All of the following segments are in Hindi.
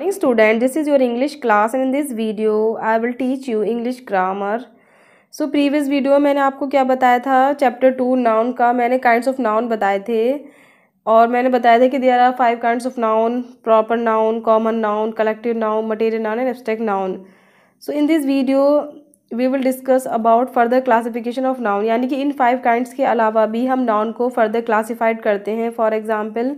morning student this is your english class and in this video i will teach you english grammar so previous video मैंने आपको क्या बताया था chapter टू noun का मैंने kinds of noun बताए थे और मैंने बताया था कि there are five kinds of noun proper noun common noun collective noun material noun and abstract noun so in this video we will discuss about further classification of noun यानी कि इन फाइव काइंड्स के अलावा भी हम नाउन को फर्दर क्लासिफाइड करते हैं for example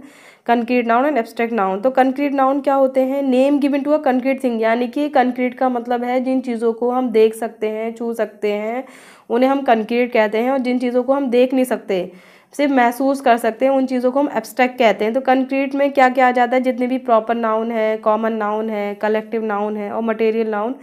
concrete noun and abstract noun तो कंक्रीट नाउन क्या होते हैं name given to a concrete thing यानी कि कंक्रीट का मतलब है जिन चीज़ों को हम देख सकते हैं छू सकते हैं उन्हें हम कंक्रीट कहते हैं और जिन चीज़ों को हम देख नहीं सकते सिर्फ महसूस कर सकते हैं उन चीज़ों को हम एब्स्ट्रैक्ट कहते हैं तो कंक्रीट में क्या क्या आ जाता है जितने भी प्रॉपर नाउन है कॉमन नाउन है कलेक्टिव नाउन है और मटेरियल नाउन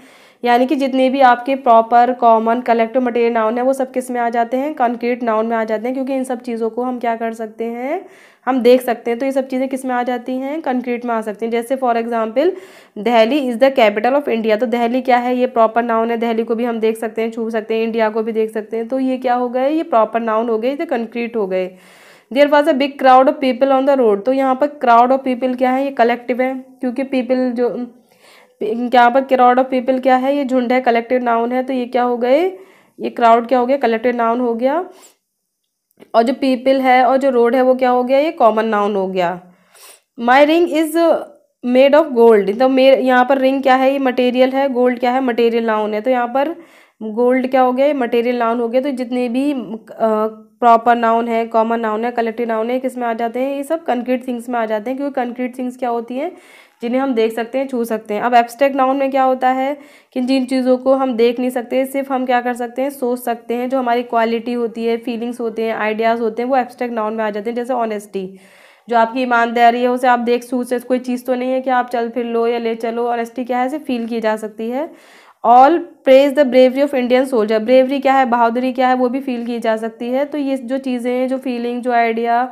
यानी कि जितने भी आपके proper common collective material noun है वो सब किस में आ जाते हैं कॉन्क्रीट नाउन में आ जाते हैं क्योंकि इन सब चीज़ों को हम क्या कर सकते हैं हम देख सकते हैं तो ये सब चीज़ें किस में आ जाती हैं कंक्रीट में आ सकती हैं जैसे for example Delhi is the capital of India तो दहली क्या है ये प्रॉपर नाउन है दहली को भी हम देख सकते हैं छू सकते हैं इंडिया को भी देख सकते हैं तो ये क्या हो गए ये प्रॉपर नाउन हो गए ये कंक्रीट हो गए there was a big crowd of people on the road तो यहाँ पर क्राउड ऑफ पीपल क्या है ये कलेक्टिव है क्योंकि पीपल जो यहाँ पर क्राउड ऑफ पीपल क्या है ये झुंड है कलेक्टेड नाउन है तो ये क्या हो गए ये क्राउड क्या हो गया कलेक्टेड नाउन हो गया और जो पीपल है और जो रोड है वो क्या हो गया ये कॉमन नाउन हो गया my ring is made of gold तो मे यहाँ पर रिंग क्या है ये मटेरियल है गोल्ड क्या है मटेरियल नाउन है तो यहाँ पर गोल्ड क्या हो गया ये मटेरियल नाउन हो गया तो जितने भी आ, प्रॉपर नाउन है कॉमन नाउन है कलेक्टिव नाउन है किस में आ जाते हैं ये सब कंक्रीट थिंग्स में आ जाते हैं क्योंकि कंक्रीट थिंग्स क्या होती हैं जिन्हें हम देख सकते हैं छू सकते हैं अब एब्स्ट्रैक्ट नाउन में क्या होता है कि जिन चीज़ों को हम देख नहीं सकते सिर्फ हम क्या कर सकते हैं सोच सकते हैं जो हमारी क्वालिटी होती है फीलिंग्स होते हैं आइडियाज़ होते हैं वो एब्स्ट्रैक्ट नाउन में आ जाते हैं जैसे ऑनेस्टी जो आपकी ईमानदारी है उसे आप देख सूच से कोई चीज़ तो नहीं है कि आप चल फिर लो या ले चलो ऑनेस्टी क्या है इसे फील की जा सकती है all praise the bravery of Indian soldier bravery क्या है बहादुरी क्या है वो भी फील की जा सकती है तो ये जो चीज़ें हैं जो फीलिंग जो आइडिया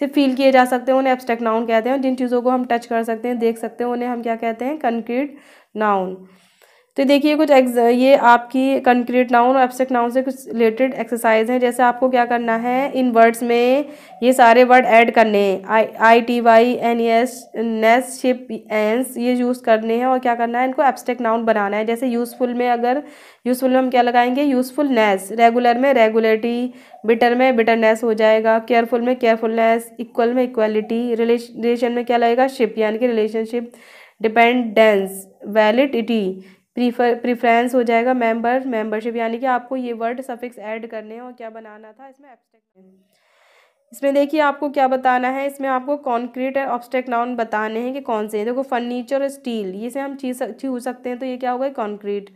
से फील किए जा सकते हैं उन्हें एब्स्ट्रैक्ट नाउन कहते हैं जिन चीज़ों को हम टच कर सकते हैं देख सकते हैं उन्हें हम क्या कहते हैं कंक्रीट नाउन तो देखिए कुछ ये आपकी कंक्रीट नाउन और एब्स्ट्रैक्ट नाउन से कुछ रिलेटेड एक्सरसाइज है जैसे आपको क्या करना है इन वर्ड्स में ये सारे वर्ड ऐड करने हैं I I T Y N S ness ship ance ये यूज़ करने हैं और क्या करना है इनको एब्स्ट्रैक्ट नाउन बनाना है जैसे यूज़फुल में अगर यूज़फुल में हम क्या लगाएंगे यूज़फुलनेस रेगुलर में रेगुलरिटी बिटर में बिटरनेस हो जाएगा केयरफुल में केयरफुलनेस इक्वल में इक्वलिटी रिलेशन में क्या लगेगा शिप यानी कि relationship dependence validity prefer preference हो जाएगा मेंबर मेंबरशिप यानी कि आपको ये वर्ड सफिक्स ऐड करने हैं और क्या बनाना था इसमें एब्स्ट्रैक्ट इसमें देखिए आपको क्या बताना है इसमें आपको कॉन्क्रीट और ऑब्स्ट्रैक्ट नाउन बताने हैं कि कौन से हैं देखो फर्नीचर और स्टील ये से हम छू सकते हैं तो ये क्या होगा कॉन्क्रीट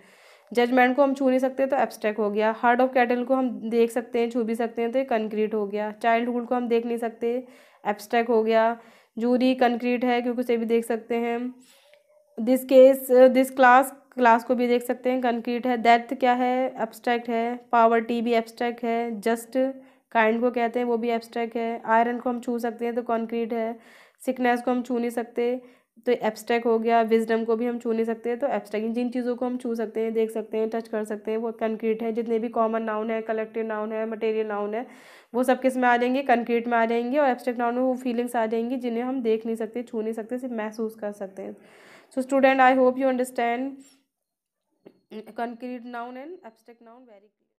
जजमेंट को हम छू नहीं सकते तो एब्स्ट्रैक्ट हो गया हार्ट ऑफ कैटल को हम देख सकते हैं छू भी सकते हैं तो ये कंक्रीट हो गया चाइल्डहुड को हम देख नहीं सकते एब्स्ट्रैक्ट हो गया जूरी कंक्रीट है क्योंकि उसे भी देख सकते हैं this case this class class को भी देख सकते हैं कंक्रीट है डेथ क्या है एब्स्ट्रैक्ट है पावर्टी भी एब्स्ट्रैक्ट है जस्ट काइंड को कहते हैं वो भी एब्स्ट्रैक्ट है आयरन को हम छू सकते हैं तो कॉन्क्रीट है सिकनेस को हम छू नहीं सकते तो एब्स्ट्रैक्ट हो गया विजडम को भी हम छू नहीं सकते तो एब्स्ट्रैक्ट जिन चीज़ों को हम छू सकते हैं देख सकते हैं टच कर सकते हैं वो कंक्रीट है जितने भी कॉमन नाउन है कलेक्टिव नाउन है मटेरियल नाउन है वो सब किस में आ जाएंगे कंक्रीट में आ जाएंगे और एब्स्ट्रैक्ट नाउन में वो फीलिंग्स आ जाएंगी जिन्हें हम देख नहीं सकते छू नहीं सकते सिर्फ महसूस कर सकते हैं so student I hope you understand concrete noun and abstract noun very clear